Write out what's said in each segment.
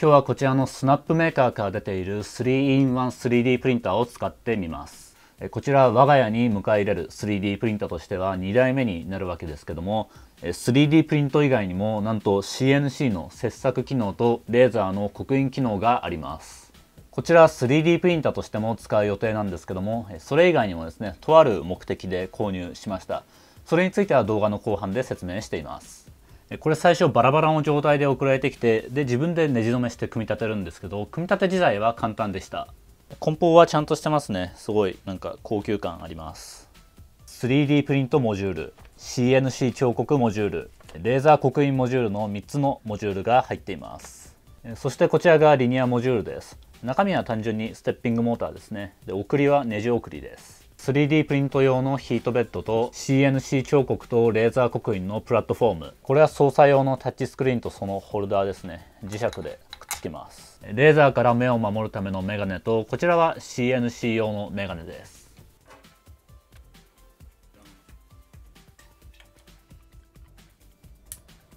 今日はこちらのスナップメーカーから出ている 3-in-1 3D プリンターを使ってみますこちら我が家に迎え入れる 3D プリンターとしては2台目になるわけですけども 3D プリント以外にもなんと CNC の切削機能とレーザーの刻印機能がありますこちら 3D プリンターとしても使う予定なんですけどもそれ以外にもですねとある目的で購入しましたそれについては動画の後半で説明していますこれ最初バラバラの状態で送られてきてで自分でネジ止めして組み立てるんですけど組み立て自体は簡単でした梱包はちゃんとしてますねすごいなんか高級感あります 3D プリントモジュール CNC 彫刻モジュールレーザー刻印モジュールの3つのモジュールが入っていますそしてこちらがリニアモジュールです中身は単純にステッピングモーターですねで送りはネジ送りです 3D プリント用のヒートベッドと CNC 彫刻とレーザー刻印のプラットフォームこれは操作用のタッチスクリーンとそのホルダーですね磁石でくっつきますレーザーから目を守るためのメガネとこちらは CNC 用のメガネです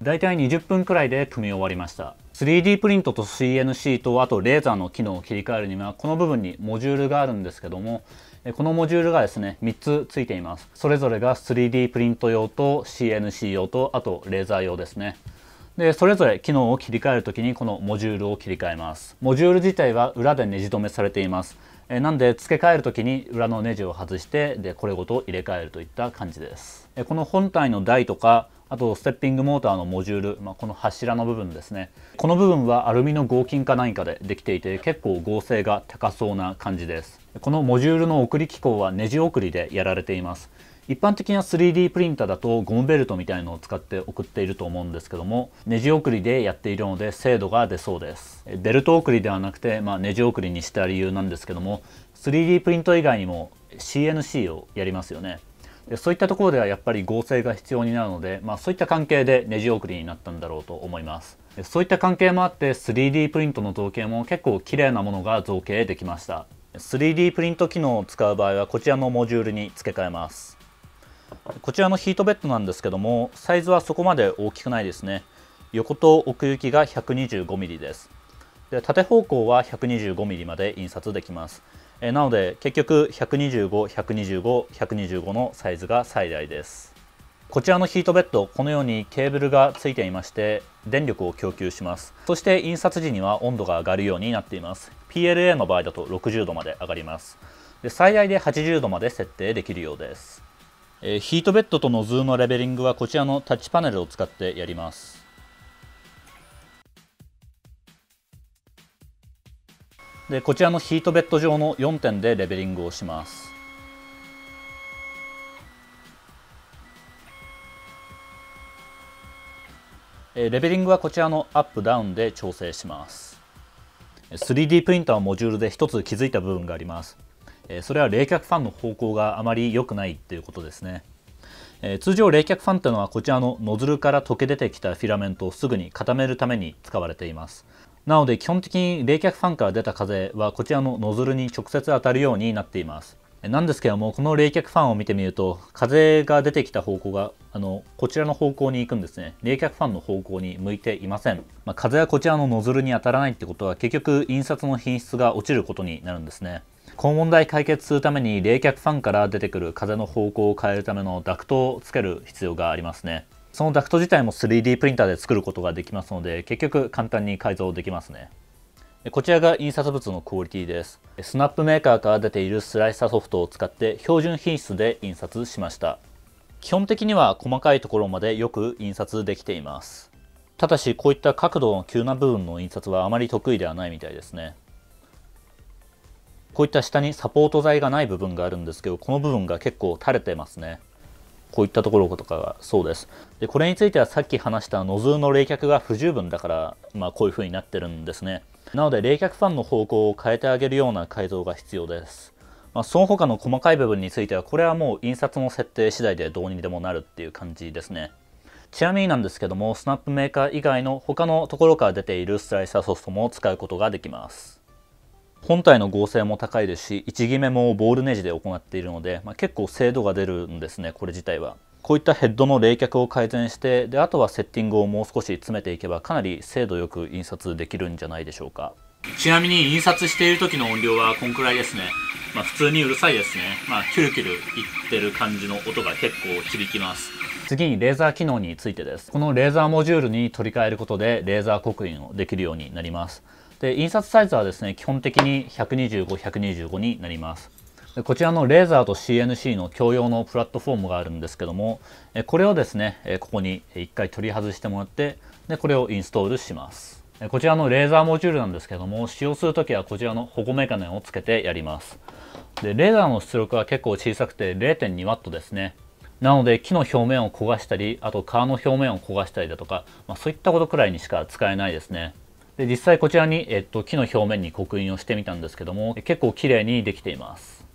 大体20分くらいで組み終わりました 3D プリントと CNC とあとレーザーの機能を切り替えるにはこの部分にモジュールがあるんですけどもこのモジュールがですね3つついていますそれぞれが 3D プリント用と CNC 用とあとレーザー用ですねでそれぞれ機能を切り替える時にこのモジュールを切り替えますモジュール自体は裏でネジ止めされていますえなんで付け替える時に裏のネジを外してでこれごと入れ替えるといった感じですえこの本体の台とかあとステッピングモーターのモジュール、まあ、この柱の部分ですねこの部分はアルミの合金か何かでできていて結構合成が高そうな感じですこのモジュールの送り機構はネジ送りでやられています一般的な 3D プリンターだとゴムベルトみたいのを使って送っていると思うんですけどもネジ送りでやっているので精度が出そうですベルト送りではなくて、まあ、ネジ送りにした理由なんですけども 3D プリント以外にも CNC をやりますよねでそういったところではやっぱり合成が必要になるので、まあ、そういった関係でネジ送りになったんだろうと思いますでそういった関係もあって 3D プリントの造形も結構綺麗なものが造形できました 3D プリント機能を使う場合はこちらのモジュールに付け替えますこちらのヒートベッドなんですけどもサイズはそこまで大きくないですね横と奥行きが 125mm ですで縦方向は 125mm まで印刷できますえー、なので結局1 2 5 1 2 5 1 2 5のサイズが最大ですこちらのヒートベッドこのようにケーブルがついていまして電力を供給しますそして印刷時には温度が上がるようになっています PLA の場合だと60度まで上がりますで最大で80度まで設定できるようです、えー、ヒートベッドとノズルのレベリングはこちらのタッチパネルを使ってやりますでこちらのヒートベッド上の4点でレベリングをしますレベリングはこちらのアップダウンで調整します 3D プリンターのモジュールで1つ気づいた部分がありますそれは冷却ファンの方向があまり良くないっていうことですね通常冷却ファンというのはこちらのノズルから溶け出てきたフィラメントをすぐに固めるために使われていますなので基本的に冷却ファンから出た風はこちらのノズルに直接当たるようになっていますなんですけどもこの冷却ファンを見てみると風が出てきた方向があのこちらの方向に行くんですね冷却ファンの方向に向いていません、まあ、風はこちらのノズルに当たらないってことは結局印刷の品質が落ちることになるんですねこの問題解決するために冷却ファンから出てくる風の方向を変えるためのダクトをつける必要がありますねそのダクト自体も 3D プリンターで作ることができますので結局簡単に改造できますねこちらが印刷物のクオリティですスナップメーカーから出ているスライサーソフトを使って標準品質で印刷しました基本的には細かいところまでよく印刷できていますただしこういった角度の急な部分の印刷はあまり得意ではないみたいですねこういった下にサポート材がない部分があるんですけどこの部分が結構垂れてますねこういったところとかがそうです。で、これについてはさっき話したノズルの冷却が不十分だから、まあ、こういう風になってるんですね。なので、冷却ファンの方向を変えてあげるような改造が必要です。まあ、その他の細かい部分については、これはもう印刷の設定次第でどうにでもなるっていう感じですね。ちなみになんですけども、スナップメーカー以外の他のところから出ているスライサーソフトも使うことができます。本体の合成も高いですし位置決めもボールネジで行っているので、まあ、結構精度が出るんですねこれ自体は。こういったヘッドの冷却を改善してであとはセッティングをもう少し詰めていけばかなり精度よく印刷できるんじゃないでしょうかちなみに印刷している時の音量はこんくらいですねまあ普通にうるさいですねまあキュルキュルいってる感じの音が結構響きます次にレーザー機能についてですこのレーザーモジュールに取り替えることでレーザー刻印をできるようになりますで印刷サイズはですね基本的に125、125になりますでこちらのレーザーと CNC の共用のプラットフォームがあるんですけどもこれをですねここに1回取り外してもらってでこれをインストールしますこちらのレーザーモジュールなんですけども使用するときはこちらの保護メガネをつけてやりますでレーザーの出力は結構小さくて 0.2W ですねなので木の表面を焦がしたりあと皮の表面を焦がしたりだとか、まあ、そういったことくらいにしか使えないですねで実際こちらに、えっと、木の表面に刻印をしてみたんですけども結構綺麗にできています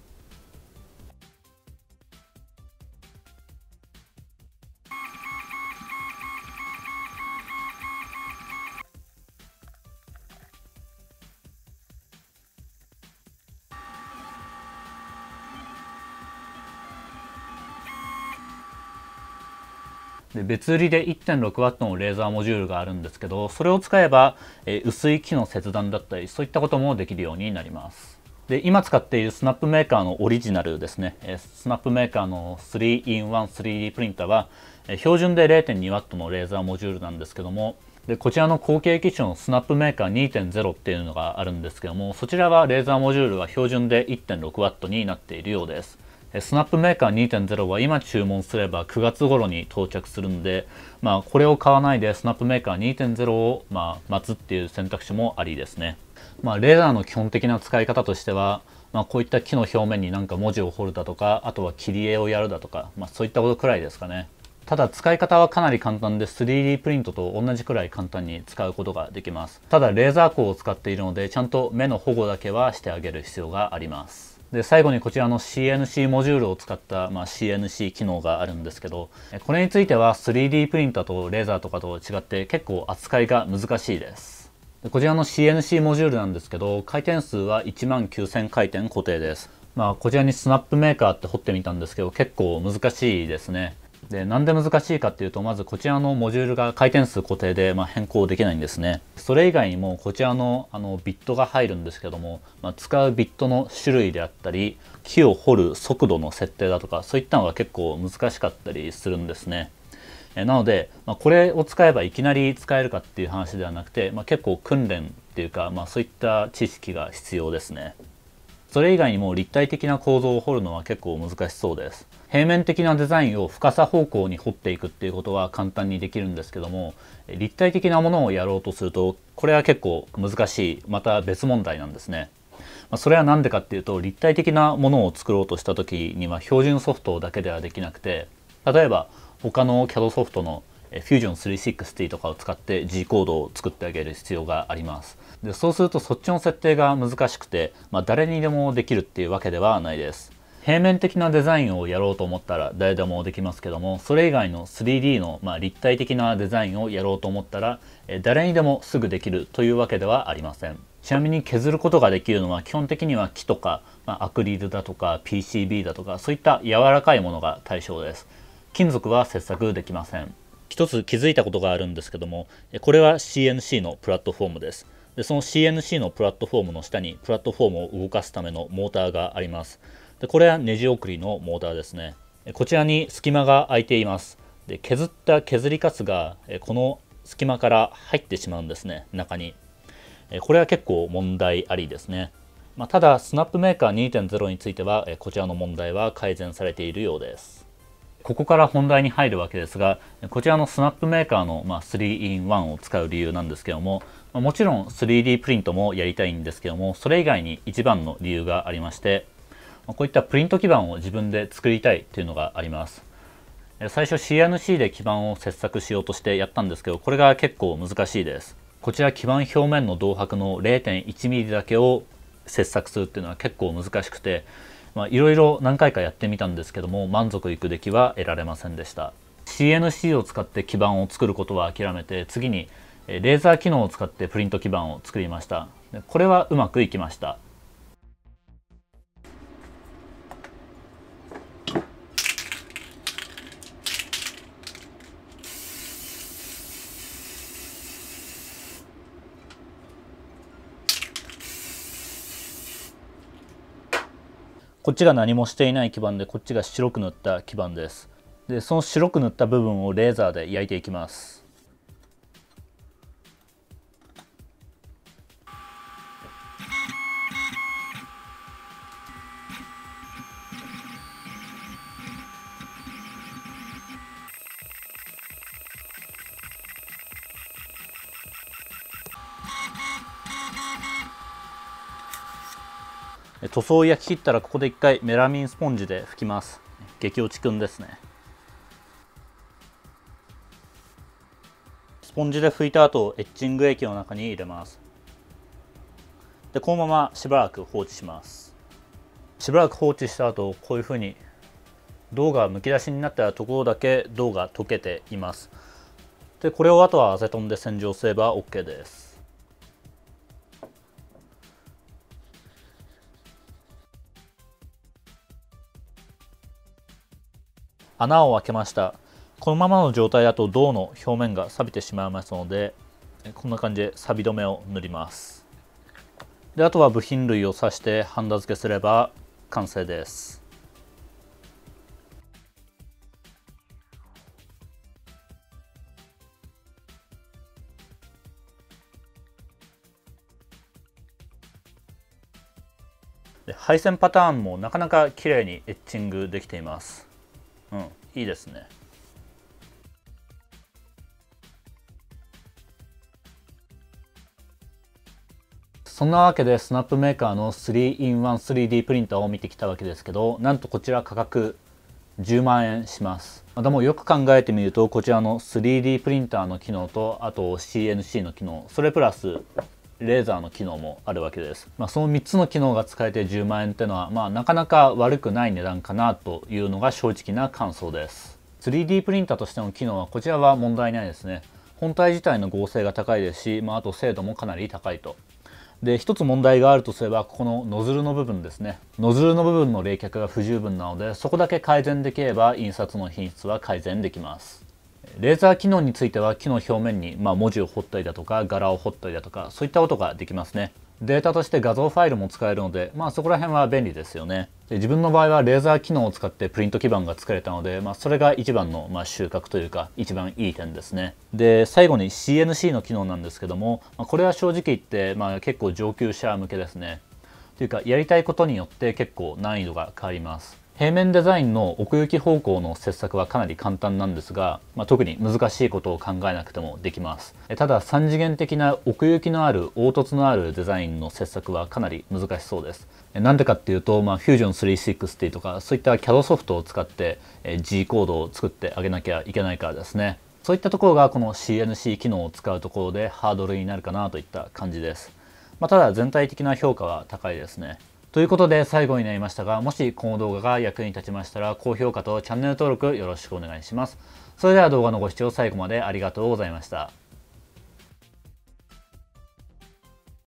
で別売りで 1.6W のレーザーモジュールがあるんですけどそれを使えば、えー、薄い木の切断だったりそういったこともできるようになりますで今使っているスナップメーカーのオリジナルですね、えー、スナップメーカーの 3in13D プリンターは、えー、標準で 0.2W のレーザーモジュールなんですけどもでこちらの後継機種のスナップメーカー2.0っていうのがあるんですけどもそちらはレーザーモジュールは標準で 1.6W になっているようですスナップメーカー2.0は今注文すれば9月頃に到着するので、まあ、これを買わないでスナップメーカー2.0をま待つっていう選択肢もありですね。まあ、レーダーの基本的な使い方としては、まあ、こういった木の表面になんか文字を彫るだとかあとは切り絵をやるだとか、まあ、そういったことくらいですかね。ただ使い方はかなり簡単で 3D プリントと同じくらい簡単に使うことができますただレーザー光を使っているのでちゃんと目の保護だけはしてあげる必要がありますで最後にこちらの CNC モジュールを使った、まあ、CNC 機能があるんですけどこれについては 3D プリンターとレーザーとかと違って結構扱いが難しいですでこちらの CNC モジュールなんですけど回転数は1万9000回転固定ですまあこちらにスナップメーカーって掘ってみたんですけど結構難しいですねでなんで難しいかっていうとまずこちらのモジュールが回転数固定で、まあ、変更できないんですねそれ以外にもこちらのあのビットが入るんですけども、まあ、使うビットの種類であったり木を掘る速度の設定だとかそういったのが結構難しかったりするんですねえなので、まあ、これを使えばいきなり使えるかっていう話ではなくて、まあ、結構訓練っていうか、まあ、そういった知識が必要ですねそれ以外にも立体的な構造を掘るのは結構難しそうです平面的なデザインを深さ方向に掘っていくっていうことは簡単にできるんですけども立体的なものをやろうとするとこれは結構難しいまた別問題なんですね。まそれは何でかっていうと立体的なものを作ろうとした時には標準ソフトだけではできなくて例えば他の CAD ソフトの Fusion360 とかを使って G コードを作ってあげる必要がありますでそうするとそっちの設定が難しくて、まあ、誰にでもできるっていうわけではないです平面的なデザインをやろうと思ったら誰でもできますけどもそれ以外の 3D の、まあ、立体的なデザインをやろうと思ったら誰にでもすぐできるというわけではありませんちなみに削ることができるのは基本的には木とか、まあ、アクリルだとか PCB だとかそういった柔らかいものが対象です金属は切削できません一つ気づいたことがあるんですけどもこれは CNC のプラットフォームですでその CNC のプラットフォームの下にプラットフォームを動かすためのモーターがありますでこれはネジ送りのモーターですねこちらに隙間が空いていますで削った削りカスがこの隙間から入ってしまうんですね中にこれは結構問題ありですね、まあ、ただスナップメーカー2.0についてはこちらの問題は改善されているようですここから本題に入るわけですがこちらのスナップメーカーの 3in1 を使う理由なんですけどももちろん 3D プリントもやりたいんですけどもそれ以外に一番の理由がありましてこういったプリント基板を自分で作りたいというのがあります最初 CNC で基板を切削しようとしてやったんですけどこれが結構難しいですこちら基板表面の銅箔の 0.1mm だけを切削するっていうのは結構難しくていろいろ何回かやってみたんですけども満足いく出来は得られませんでした CNC を使って基板を作ることは諦めて次にレーザー機能を使ってプリント基板を作りましたこれはうまくいきましたこっちが何もしていない基板でこっちが白く塗った基板ですでその白く塗った部分をレーザーで焼いていきます塗装焼き切ったらここで1回メラミンスポンジで拭きます激落ちくんですねスポンジで拭いた後エッチング液の中に入れますでこのまましばらく放置しますしばらく放置した後こういうふうに銅がむき出しになったところだけ銅が溶けていますでこれをあとはアセトンで洗浄すれば OK です穴を開けましたこのままの状態だと銅の表面が錆びてしまいますのでこんな感じで錆止めを塗りますであとは部品類を刺してハンダ付けすれば完成です配線パターンもなかなか綺麗にエッチングできていますうんいいですねそんなわけでスナップメーカーの 3-in-1 3D プリンターを見てきたわけですけどなんとこちら価格10万円しますでもよく考えてみるとこちらの 3D プリンターの機能とあと CNC の機能それプラスレーザーの機能もあるわけです、まあ、その3つの機能が使えて10万円ってのは、まあ、なかなか悪くない値段かなというのが正直な感想です 3D プリンターとしての機能はこちらは問題ないですね本体自体の合成が高いですし、まあ、あと精度もかなり高いとで1つ問題があるとすればここのノズルの部分ですねノズルの部分の冷却が不十分なのでそこだけ改善できれば印刷の品質は改善できますレーザー機能については木の表面に、まあ、文字を彫ったりだとか柄を彫ったりだとかそういったことができますねデータとして画像ファイルも使えるので、まあ、そこら辺は便利ですよねで自分の場合はレーザー機能を使ってプリント基板が作れたので、まあ、それが一番の、まあ、収穫というか一番いい点ですねで最後に CNC の機能なんですけども、まあ、これは正直言って、まあ、結構上級者向けですねというかやりたいことによって結構難易度が変わります平面デザインの奥行き方向の切削はかなり簡単なんですが、まあ、特に難しいことを考えなくてもできますただ3次元的な奥行きのある凹凸のあるデザインの切削はかなり難しそうですなんでかっていうと、まあ、Fusion 360とかそういった CAD ソフトを使って G コードを作ってあげなきゃいけないからですねそういったところがこの CNC 機能を使うところでハードルになるかなといった感じです、まあ、ただ全体的な評価は高いですねということで最後になりましたが、もしこの動画が役に立ちましたら、高評価とチャンネル登録よろしくお願いします。それでは動画のご視聴最後までありがとうございました。